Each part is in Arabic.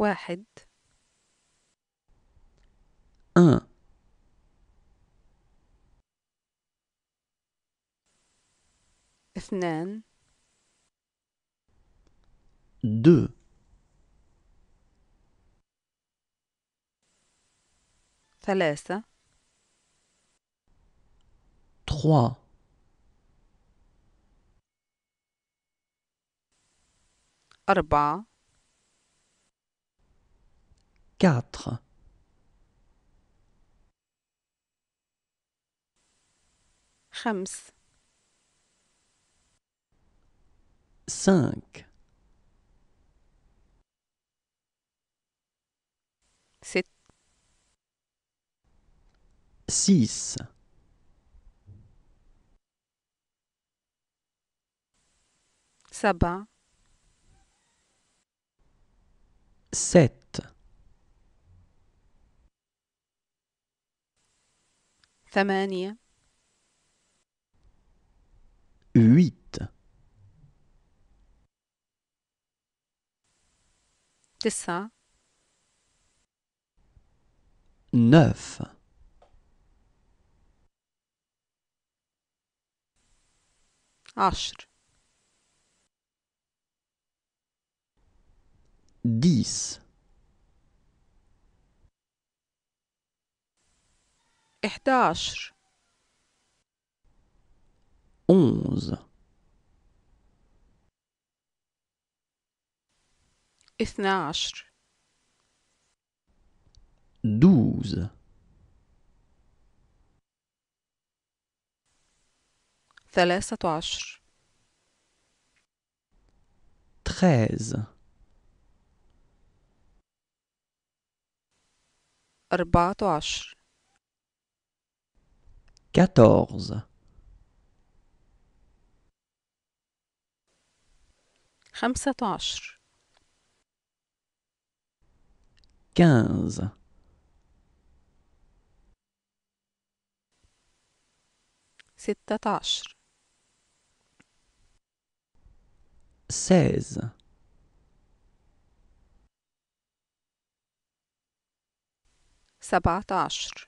واحد أن اثنان دو ثلاثة تخوا أربعة 4. 5 5. 7. 6. 7. ثمانية huit تسعة neuf عشر dix 11 11 12 12 ثلاثة عشر تخاز أربعة عشر 14. خمسة عشر كنز ستة عشر سيز سبعة عشر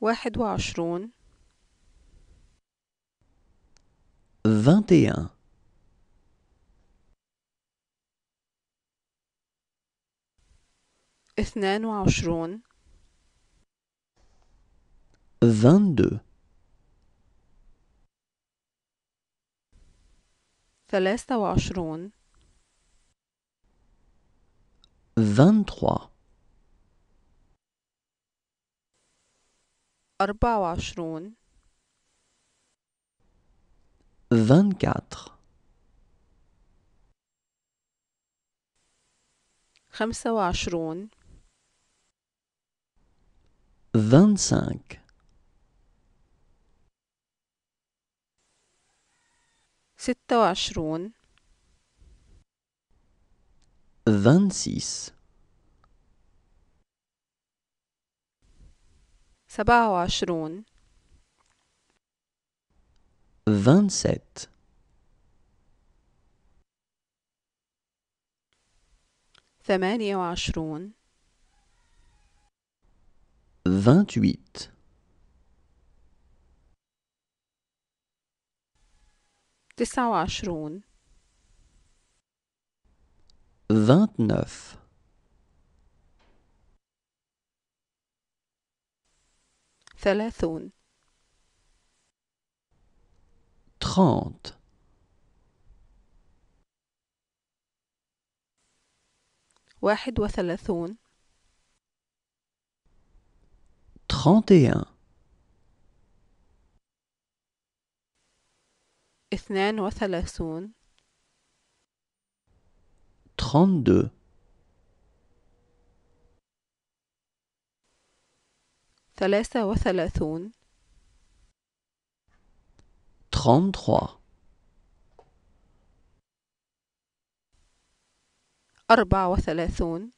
واحد وعشرون 21 اثنان وعشرون 22 ثلاثة وعشرون 23 أربعة وعشرون خمسة وعشرون ستة وعشرون vingt سبعة وعشرون vingt-sept, ثمانية وعشرون vingt تسعة وعشرون ثلاثون تخانت واحد وثلاثون trente اثنان وثلاثون trente ثلاثة وثلاثون 33 أربعة وثلاثون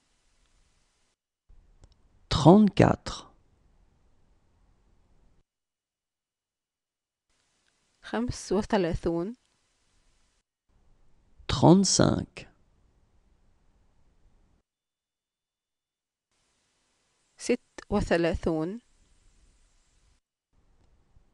34 خمس وثلاثون 35 ست وثلاثون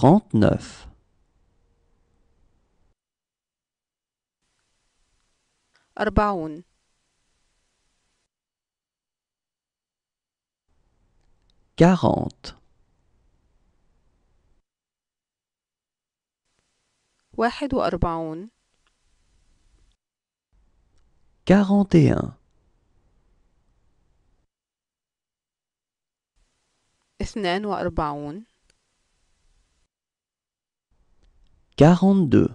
trente-neuf. أربعون quarante, واحد وأربعون quarante et un, اثنان وأربعون Quarante-deux.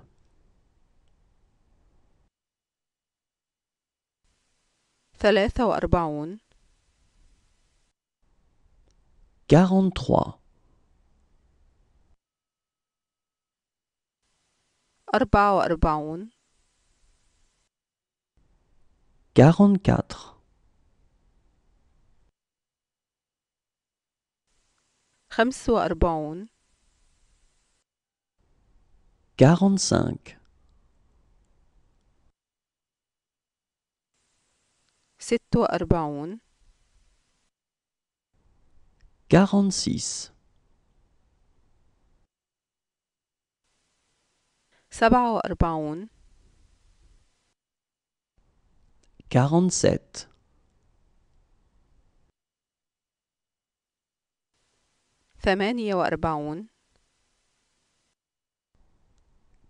ثلاثة وأربعون 43, أربعة وأربعون 44, خمس وأربعون Quarante-cinq. ست وأربعون Quarante-six. سبعة وأربعون Quarante-sept. ثمانية وأربعون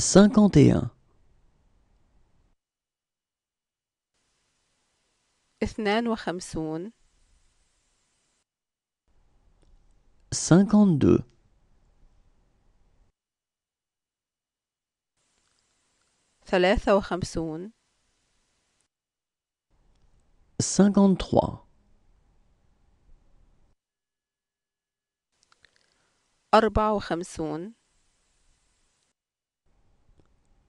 51 52 52 53 53 54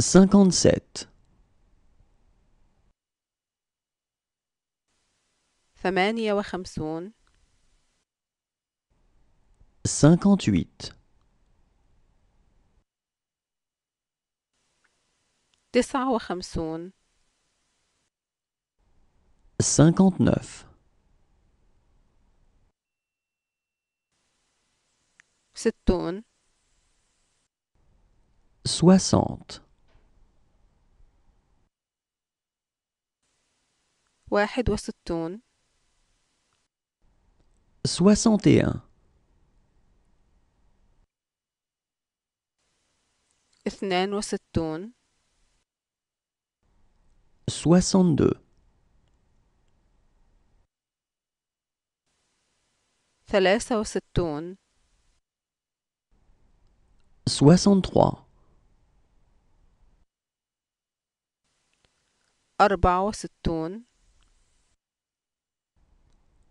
57 58 58 59 60 واحد وستون soixante un, اثنان وستون soixante-deux, ثلاثة وستون soixante-trois, أربعة وستون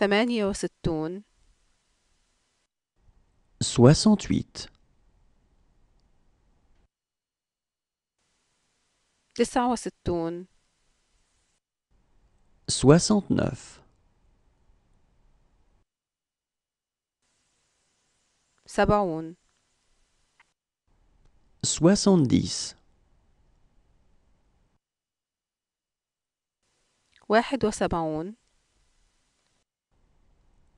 ثمانية وستون 68 تسعة وستون 69 سبعون 70 واحد وسبعون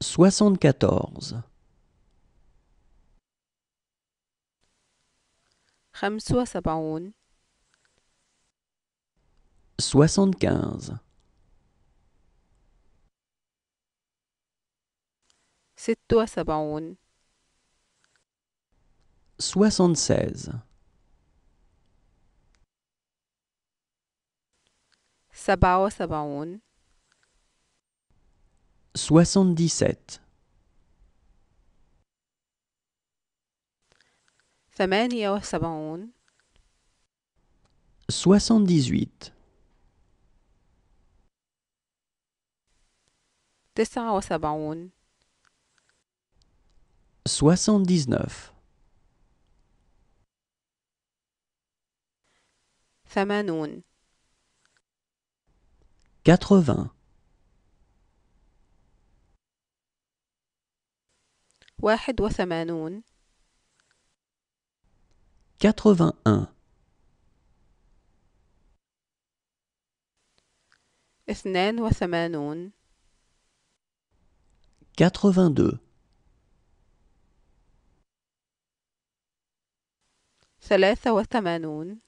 74 75 76 76 76 77 78 78 79 80 واحد وثمانون 81 اثنان وثمانون 82 ثلاثة وثمانون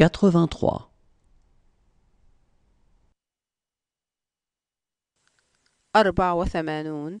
83 أربع وثمانون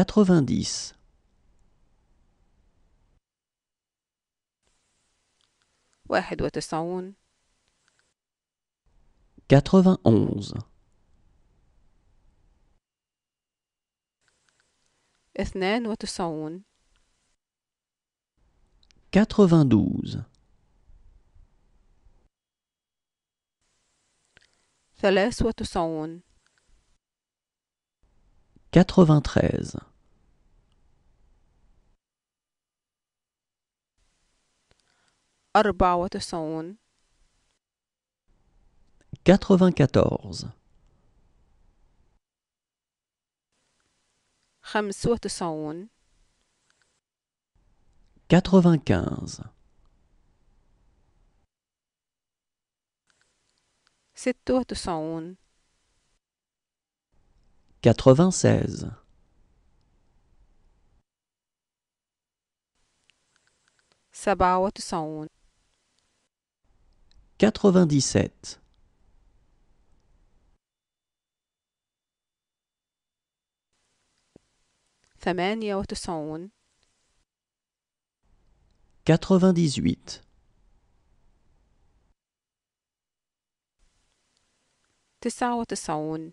90 91 92 93 quatre-vingt-treize quatre-vingt-quatorze 96 97 97 98 99